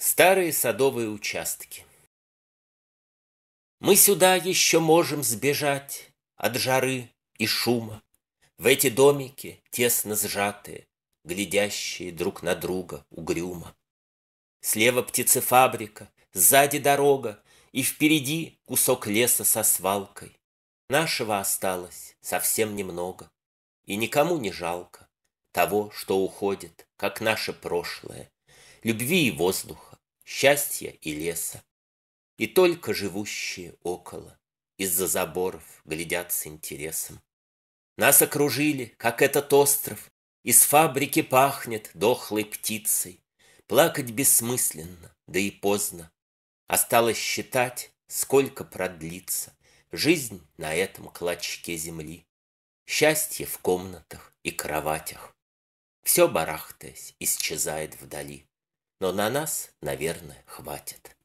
Старые садовые участки. Мы сюда еще можем сбежать От жары и шума, В эти домики тесно сжатые, Глядящие друг на друга угрюмо. Слева птицефабрика, сзади дорога, И впереди кусок леса со свалкой. Нашего осталось совсем немного, И никому не жалко Того, что уходит, как наше прошлое, любви и воздуха, счастья и леса. И только живущие около из-за заборов глядят с интересом. Нас окружили, как этот остров, из фабрики пахнет дохлой птицей. Плакать бессмысленно, да и поздно. Осталось считать, сколько продлится жизнь на этом клочке земли. Счастье в комнатах и кроватях. Все барахтаясь, исчезает вдали но на нас, наверное, хватит.